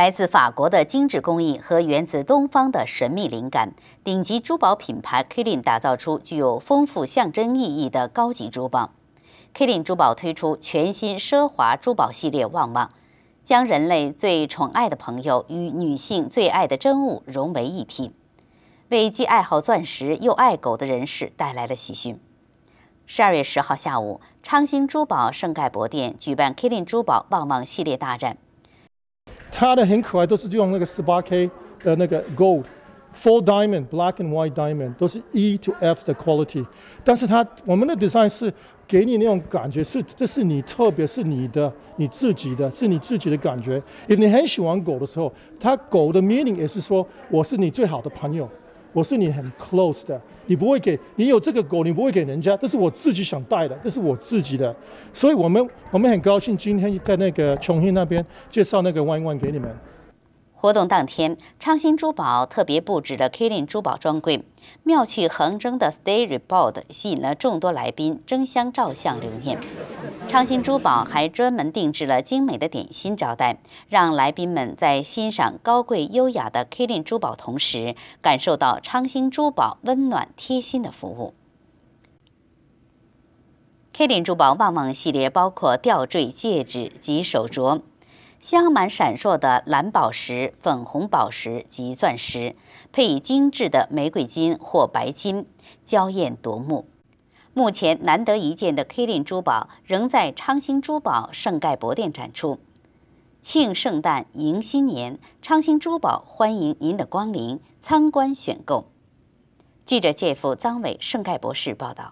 来自法国的精致工艺和源自东方的神秘灵感，顶级珠宝品牌 k i l i n n 打造出具有丰富象征意义的高级珠宝。k i l i n n 珠宝推出全新奢华珠宝系列“旺旺”，将人类最宠爱的朋友与女性最爱的珍物融为一体，为既爱好钻石又爱狗的人士带来了喜讯。十二月十号下午，昌兴珠宝圣盖博店举办 k i l i n n 珠宝“旺旺”系列大展。它的很可爱，都是用那个 18K 的那个 gold，full diamond，black and white diamond，都是 E to F 的 quality。但是它我们的 design 是给你那种感觉，是这是你特别是你的你自己的，是你自己的感觉。If 你很喜欢狗的时候，它狗的 meaning 也是说我是你最好的朋友。我是你很 close 的，你不会给，你有这个狗你不会给人家，这是我自己想带的，这是我自己的，所以我们我们很高兴今天在那个重庆那边介绍那个 One One 给你们。活动当天，昌鑫珠宝特别布置了 K i i l l n g 珠宝专柜，妙趣横生的 Stay r e b o r d 吸引了众多来宾争相照相留念。昌鑫珠宝还专门定制了精美的点心招待，让来宾们在欣赏高贵优雅的 K 金珠宝同时，感受到昌鑫珠宝温暖贴心的服务。K 金珠宝“旺旺”系列包括吊坠、戒指及手镯，镶满闪烁的蓝宝石、粉红宝石及钻石，配以精致的玫瑰金或白金，娇艳夺目。目前难得一见的 K l i g 珠宝仍在昌兴珠宝圣盖博店展出，庆圣诞迎新年，昌兴珠宝欢迎您的光临参观选购。记者介赴张伟盛盖博士报道。